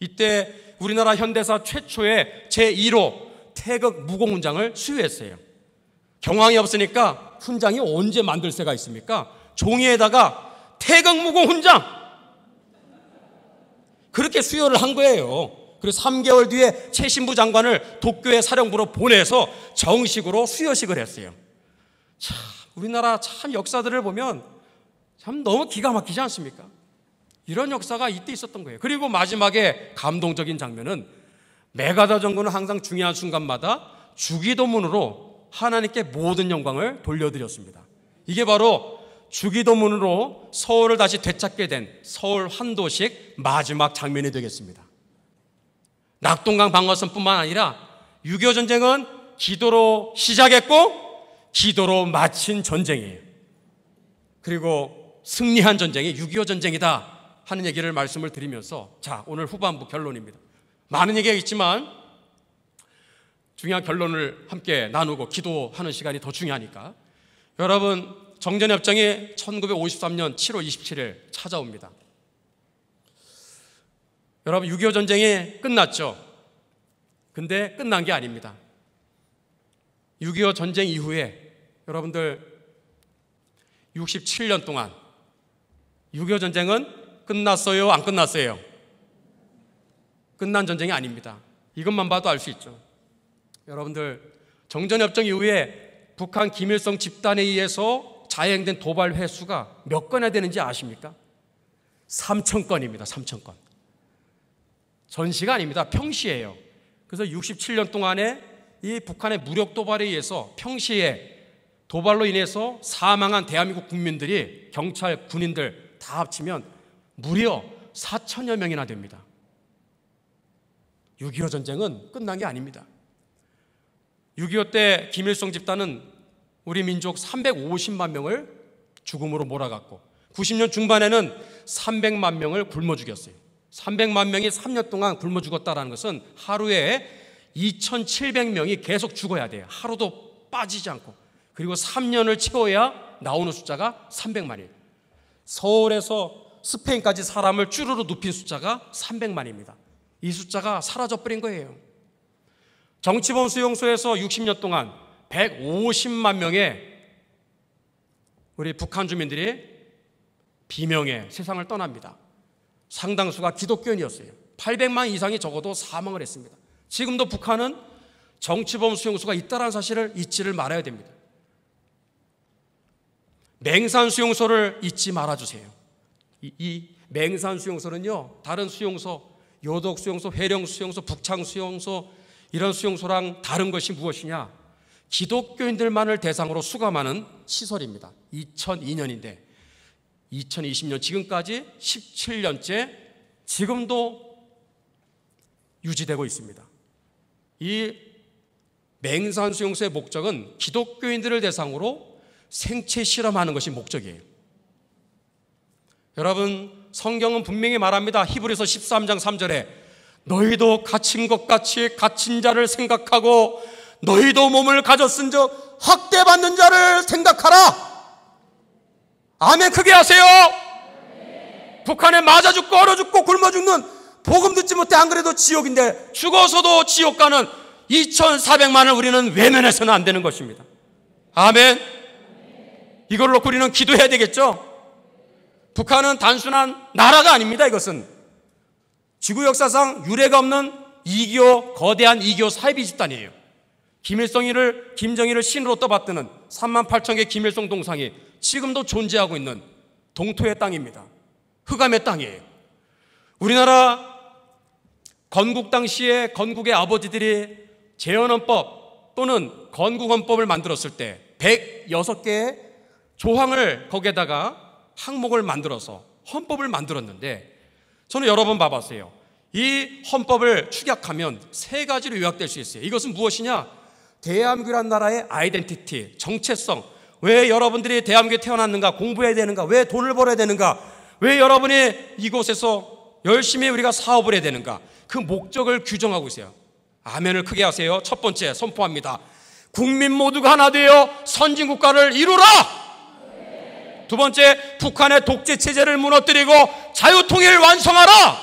이때 우리나라 현대사 최초의 제1호 태극 무공훈장을 수여했어요. 경황이 없으니까 훈장이 언제 만들 새가 있습니까? 종이에다가 태극 무공훈장 그렇게 수여를 한 거예요. 그리고 3개월 뒤에 최신부 장관을 도쿄의 사령부로 보내서 정식으로 수여식을 했어요. 참 우리나라 참 역사들을 보면 참 너무 기가 막히지 않습니까? 이런 역사가 이때 있었던 거예요. 그리고 마지막에 감동적인 장면은 메가다 정부는 항상 중요한 순간마다 주기도문으로 하나님께 모든 영광을 돌려드렸습니다. 이게 바로 주기도문으로 서울을 다시 되찾게 된 서울 환도식 마지막 장면이 되겠습니다. 낙동강 방어선뿐만 아니라 6.25 전쟁은 기도로 시작했고 기도로 마친 전쟁이에요. 그리고 승리한 전쟁이 6.25 전쟁이다 하는 얘기를 말씀을 드리면서 자, 오늘 후반부 결론입니다. 많은 얘기가 있지만 중요한 결론을 함께 나누고 기도하는 시간이 더 중요하니까 여러분 정전협정이 1953년 7월 27일 찾아옵니다. 여러분 6.25 전쟁이 끝났죠. 근데 끝난 게 아닙니다. 6.25 전쟁 이후에 여러분들 67년 동안 6.25 전쟁은 끝났어요? 안 끝났어요? 끝난 전쟁이 아닙니다. 이것만 봐도 알 수 있죠. 여러분들, 정전협정 이후에 북한 김일성 집단에 의해서 자행된 도발 횟수가 몇 건이나 되는지 아십니까? 3천 건입니다. 3천 건. 전시가 아닙니다. 평시예요. 그래서 67년 동안에 이 북한의 무력 도발에 의해서 평시에 도발로 인해서 사망한 대한민국 국민들이 경찰 군인들 다 합치면 무려 4천여 명이나 됩니다. 6.25 전쟁은 끝난 게 아닙니다. 6.25 때 김일성 집단은 우리 민족 350만 명을 죽음으로 몰아갔고 90년 중반에는 300만 명을 굶어 죽였어요. 300만 명이 3년 동안 굶어 죽었다라는 것은 하루에 2,700명이 계속 죽어야 돼요. 하루도 빠지지 않고. 그리고 3년을 채워야 나오는 숫자가 300만이에요. 서울에서 스페인까지 사람을 주르르 눕힌 숫자가 300만입니다. 이 숫자가 사라져버린 거예요. 정치범 수용소에서 60년 동안 150만 명의 우리 북한 주민들이 비명에 세상을 떠납니다. 상당수가 기독교인이었어요. 800만 이상이 적어도 사망을 했습니다. 지금도 북한은 정치범 수용소가 있다는 사실을 잊지를 말아야 됩니다. 맹산 수용소를 잊지 말아주세요. 이, 이 맹산 수용소는요, 다른 수용소, 요독 수용소, 회령 수용소, 북창 수용소, 이런 수용소랑 다른 것이 무엇이냐? 기독교인들만을 대상으로 수감하는 시설입니다. 2002년인데, 2020년 지금까지 17년째 지금도 유지되고 있습니다. 이 맹산수용소의 목적은 기독교인들을 대상으로 생체 실험하는 것이 목적이에요. 여러분, 성경은 분명히 말합니다. 히브리서 13장 3절에 너희도 갇힌 것 같이 갇힌 자를 생각하고 너희도 몸을 가졌은즉 학대받는 자를 생각하라. 아멘 크게 하세요. 네. 북한에 맞아 죽고 얼어 죽고 굶어 죽는 복음 듣지 못해 안 그래도 지옥인데 죽어서도 지옥 가는 2,400만을 우리는 외면해서는 안 되는 것입니다. 아멘. 이걸 놓고 우리는 기도해야 되겠죠? 북한은 단순한 나라가 아닙니다, 이것은. 지구 역사상 유례가 없는 이교, 거대한 이교 사이비 집단이에요. 김일성이를, 김정일을 신으로 떠받드는 3만 8천 개 김일성 동상이 지금도 존재하고 있는 동토의 땅입니다. 흑암의 땅이에요. 우리나라 건국 당시에 건국의 아버지들이 재헌헌법 또는 건국헌법을 만들었을 때 106개의 조항을 거기에다가 항목을 만들어서 헌법을 만들었는데 저는 여러 번 봐봤어요. 이 헌법을 축약하면 세 가지로 요약될 수 있어요. 이것은 무엇이냐? 대한민국이란 나라의 아이덴티티, 정체성. 왜 여러분들이 대한민국에 태어났는가? 공부해야 되는가? 왜 돈을 벌어야 되는가? 왜 여러분이 이곳에서 열심히 우리가 사업을 해야 되는가? 그 목적을 규정하고 있어요. 아멘을 크게 하세요. 첫 번째 선포합니다. 국민 모두가 하나 되어 선진국가를 이루라! 두 번째, 북한의 독재 체제를 무너뜨리고 자유 통일을 완성하라.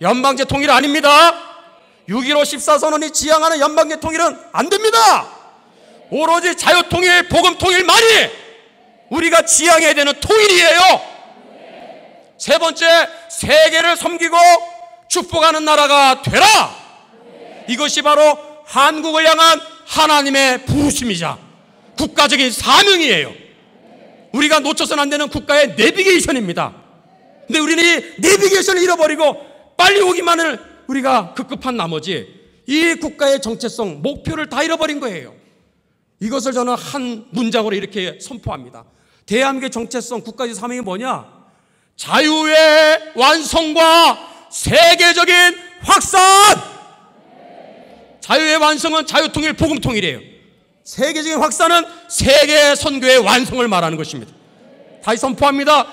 연방제 통일 아닙니다. 6.15 14선언이 지향하는 연방제 통일은 안 됩니다. 오로지 자유 통일, 복음 통일만이 우리가 지향해야 되는 통일이에요. 세 번째, 세계를 섬기고 축복하는 나라가 되라. 이것이 바로 한국을 향한 하나님의 부심이자 국가적인 사명이에요. 우리가 놓쳐선 안 되는 국가의 내비게이션입니다. 근데 우리는 이 내비게이션을 잃어버리고 빨리 오기만을 우리가 급급한 나머지 이 국가의 정체성, 목표를 다 잃어버린 거예요. 이것을 저는 한 문장으로 이렇게 선포합니다. 대한민국의 정체성, 국가의 사명이 뭐냐? 자유의 완성과 세계적인 확산! 자유의 완성은 자유통일, 복음통일이에요. 세계적인 확산은 세계 선교의 완성을 말하는 것입니다. 다시 선포합니다.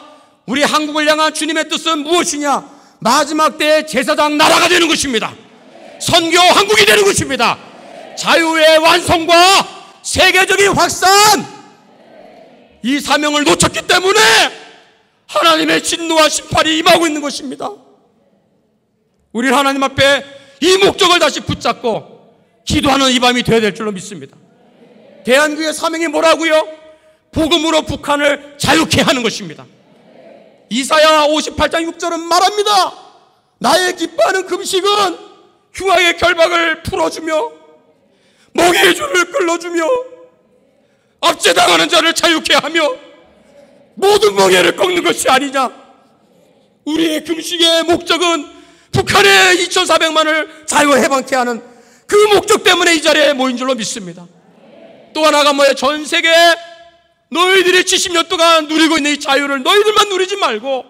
우리 한국을 향한 주님의 뜻은 무엇이냐? 마지막 때의 제사장 나라가 되는 것입니다. 선교 한국이 되는 것입니다. 자유의 완성과 세계적인 확산 이 사명을 놓쳤기 때문에 하나님의 진노와 심판이 임하고 있는 것입니다. 우리 하나님 앞에 이 목적을 다시 붙잡고 기도하는 이 밤이 되어야 될 줄로 믿습니다. 대한교회 사명이 뭐라고요? 복음으로 북한을 자유케 하는 것입니다. 이사야 58장 6절은 말합니다. 나의 기뻐하는 금식은 흉악의 결박을 풀어주며 먹이의 줄을 끌어주며 압제당하는 자를 자유케 하며 모든 멍해를 꺾는 것이 아니냐. 우리의 금식의 목적은 북한의 2,400만을 자유 해방케 하는 그 목적 때문에 이 자리에 모인 줄로 믿습니다. 또 하나가 뭐예요? 전 세계 에 너희들이 70년 동안 누리고 있는 이 자유를 너희들만 누리지 말고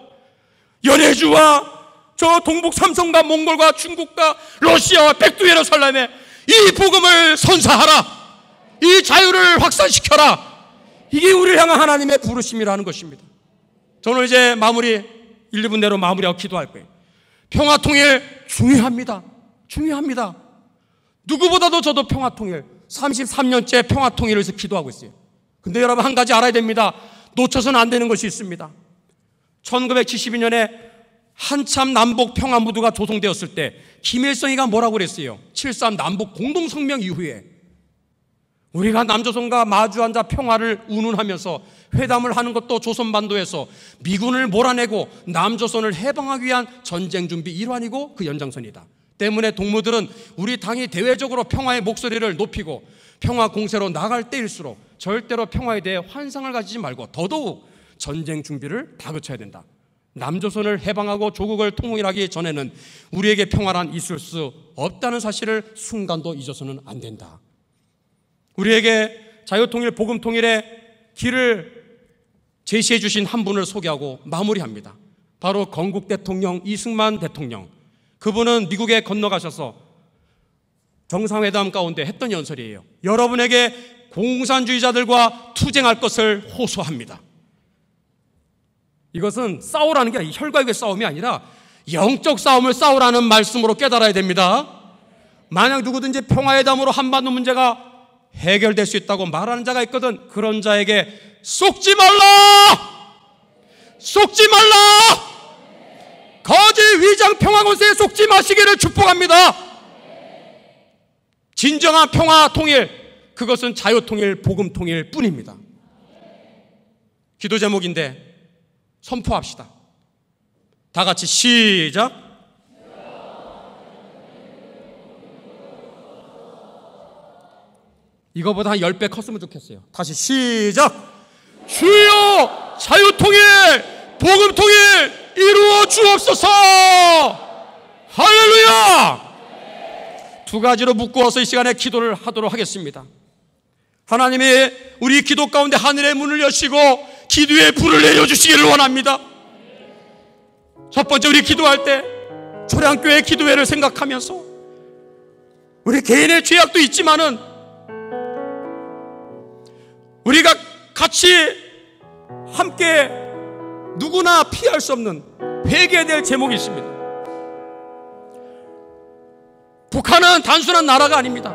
연해주와 저 동북 삼성과 몽골과 중국과 러시아와 백두예루살렘에 이 복음을 선사하라. 이 자유를 확산시켜라. 이게 우리를 향한 하나님의 부르심이라는 것입니다. 저는 이제 마무리 1, 2분 내로 마무리하고 기도할 거예요. 평화통일 중요합니다. 중요합니다. 누구보다도 저도 평화통일 33년째 평화 통일을 위해서 기도하고 있어요. 근데 여러분 한 가지 알아야 됩니다. 놓쳐서는 안 되는 것이 있습니다. 1972년에 한참 남북 평화 무드가 조성되었을 때 김일성이가 뭐라고 그랬어요? 73 남북 공동 성명 이후에 우리가 남조선과 마주앉아 평화를 운운하면서 회담을 하는 것도 조선반도에서 미군을 몰아내고 남조선을 해방하기 위한 전쟁 준비 일환이고 그 연장선이다. 때문에 동무들은 우리 당이 대외적으로 평화의 목소리를 높이고 평화 공세로 나갈 때일수록 절대로 평화에 대해 환상을 가지지 말고 더더욱 전쟁 준비를 다그쳐야 된다. 남조선을 해방하고 조국을 통일하기 전에는 우리에게 평화란 있을 수 없다는 사실을 순간도 잊어서는 안 된다. 우리에게 자유통일, 복음통일의 길을 제시해 주신 한 분을 소개하고 마무리합니다. 바로 건국 대통령 이승만 대통령. 그분은 미국에 건너가셔서 정상회담 가운데 했던 연설이에요. 여러분에게 공산주의자들과 투쟁할 것을 호소합니다. 이것은 싸우라는 게 아니라 혈과육의 싸움이 아니라 영적 싸움을 싸우라는 말씀으로 깨달아야 됩니다. 만약 누구든지 평화회담으로 한반도 문제가 해결될 수 있다고 말하는 자가 있거든 그런 자에게 속지 말라! 속지 말라! 거지 위장 평화 권세에 속지 마시기를 축복합니다. 진정한 평화 통일 그것은 자유 통일 복음 통일 뿐입니다. 기도 제목인데 선포합시다. 다 같이 시작. 이거보다 한 10배 컸으면 좋겠어요. 다시 시작. 주여 자유 통일 복음 통일 이루어 주옵소서. 할렐루야! 두 가지로 묶어서 이 시간에 기도를 하도록 하겠습니다. 하나님이 우리 기도 가운데 하늘의 문을 여시고 기도의 불을 내려주시기를 원합니다. 첫 번째 우리 기도할 때 초량교회 기도회를 생각하면서 우리 개인의 죄악도 있지만은 우리가 같이 함께 누구나 피할 수 없는 회개될 제목이 있습니다. 북한은 단순한 나라가 아닙니다.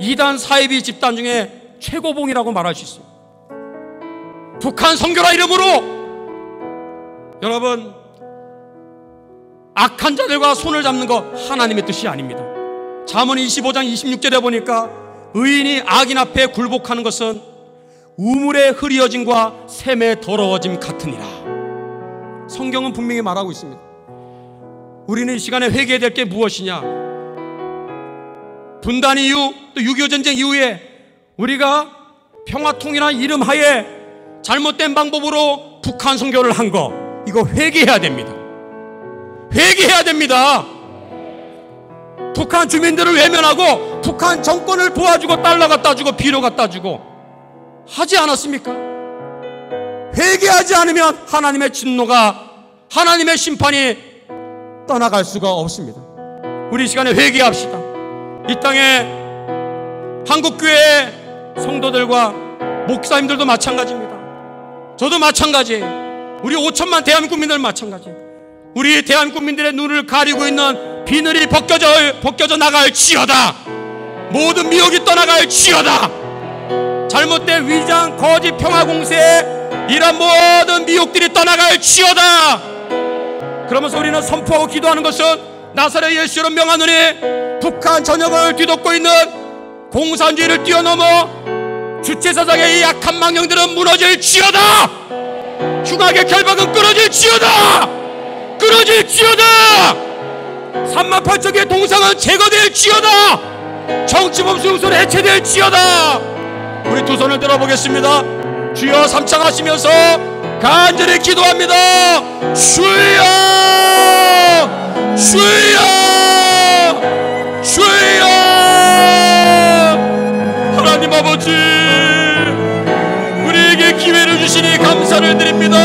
이단 사이비 집단 중에 최고봉이라고 말할 수있어요 북한 선교라 이름으로 여러분 악한 자들과 손을 잡는 것 하나님의 뜻이 아닙니다. 잠언 25장 26절에 보니까 의인이 악인 앞에 굴복하는 것은 우물의 흐려짐과 샘의 더러워짐 같으니라. 성경은 분명히 말하고 있습니다. 우리는 이 시간에 회개될 게 무엇이냐? 분단 이후 또 6.25 전쟁 이후에 우리가 평화통일한 이름 하에 잘못된 방법으로 북한 선교를 한 거 이거 회개해야 됩니다. 회개해야 됩니다. 북한 주민들을 외면하고 북한 정권을 도와주고 달러 갖다 주고 비료 갖다 주고 하지 않았습니까? 회개하지 않으면 하나님의 진노가 하나님의 심판이 떠나갈 수가 없습니다. 우리 시간에 회개합시다. 이 땅에 한국교회 성도들과 목사님들도 마찬가지입니다. 저도 마찬가지. 우리 5천만 대한국민들 마찬가지. 우리 대한국민들의 눈을 가리고 있는 비늘이 벗겨져 벗겨져 나갈 지어다. 모든 미혹이 떠나갈 지어다. 잘못된 위장 거짓 평화 공세에 이런 모든 미혹들이 떠나갈 지어다 그러면서 우리는 선포하고 기도하는 것은 나사렛 예수로 명하노니 북한 전역을 뒤덮고 있는 공산주의를 뛰어넘어 주체사상의 이 약한 망령들은 무너질 지어다 흉악의 결박은 끊어질 지어다 끊어질 지어다 3만 8천개의 동상은 제거될 지어다 정치범수 용선 소 해체될 지어다 우리 두 손을 들어보겠습니다. 주여 삼창하시면서 간절히 기도합니다. 주여! 주여! 주여! 하나님 아버지, 우리에게 기회를 주시니 감사를 드립니다.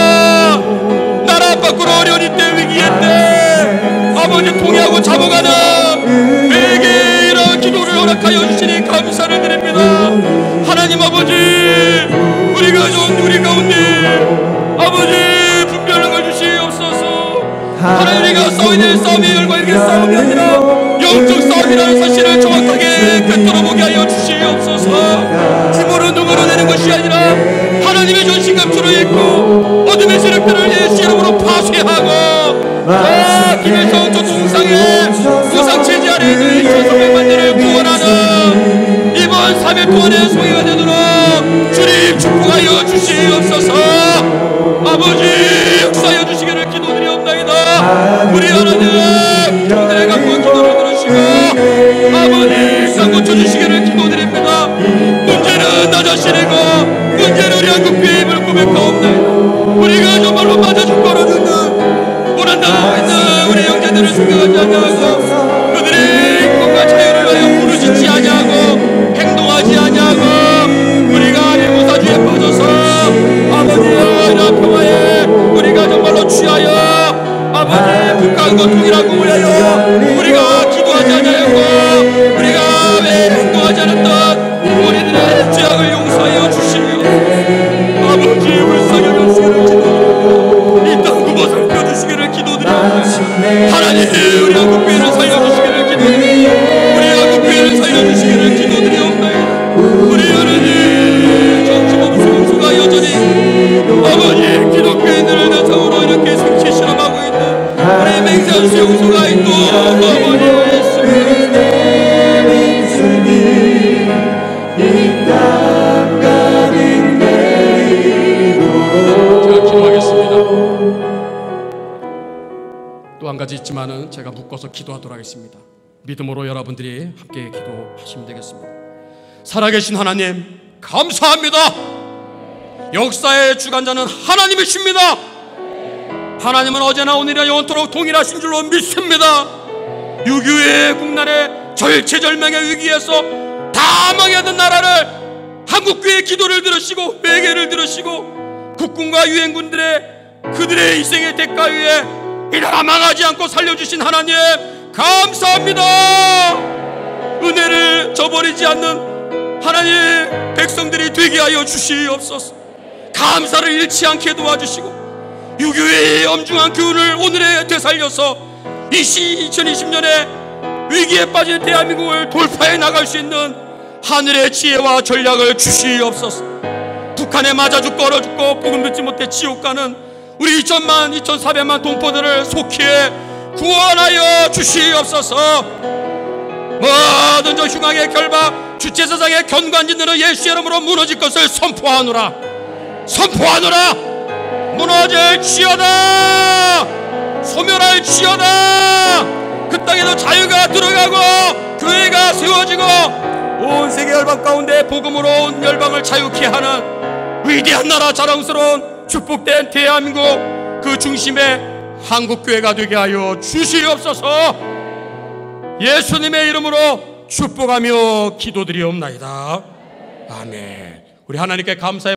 나라 밖으로 어려운 이때 위기에 때 아버지 통해하고 잡아가는 내게 이런 기도를 허락하여 주시니 감사를 드립니다. 하나님 아버지 우리가 온 우리 가운데 아버지 분별한 걸 주시옵소서 하나님 우리가 싸우는 싸움이 열과일게 싸움이 아니라 영적 싸움이라는 사실을 정확하게 꿰뚫어보게 하여 주시옵소서 힘으로 눈구로내는 것이 아니라 하나님의 전신감 주로 입고 어둠의 세력들을 예시름으로 파쇄하고 다 아, 김혜성 조중상의 우상 체제 아래 에 그 있는 천성백만들을 구원하는 이번 3일 동안의 소위가 는 Благослови. 생수가 있고 은혜의 주님 이땅 가득 내리고 기도하겠습니다 또 한 가지 있지만은 제가 묶어서 기도하도록 하겠습니다 믿음으로 여러분들이 함께 기도하시면 되겠습니다 살아계신 하나님 감사합니다 역사의 주관자는 하나님이십니다 하나님은 어제나 오늘이나 영원토록 동일하신 줄로 믿습니다. 유교의 국난의 절체절명의 위기에서 다 망하던 나라를 한국교회의 기도를 들으시고 회개를 들으시고 국군과 유엔군들의 그들의 희생의 대가 위에 이 나라 망하지 않고 살려주신 하나님 감사합니다 은혜를 저버리지 않는 하나님 백성들이 되게 하여 주시옵소서 감사를 잃지 않게 도와주시고 유교의 엄중한 교훈을 오늘에 되살려서 2020년에 위기에 빠진 대한민국을 돌파해 나갈 수 있는 하늘의 지혜와 전략을 주시옵소서 북한에 맞아 죽고 얼어 죽고 복음 듣지 못해 지옥 가는 우리 2천만 2,400만 동포들을 속히 구원하여 주시옵소서 모든 저 흉악의 결박 주체사상의 견관진들은 예수 의 이름으로 무너질 것을 선포하노라 선포하노라 무너질지어다 소멸할지어다 그 땅에도 자유가 들어가고 교회가 세워지고 온 세계 열방 가운데 복음으로 온 열방을 자유케 하는 위대한 나라 자랑스러운 축복된 대한민국 그 중심에 한국교회가 되게 하여 주시옵소서 예수님의 이름으로 축복하며 기도드리옵나이다 아멘 우리 하나님께 감사의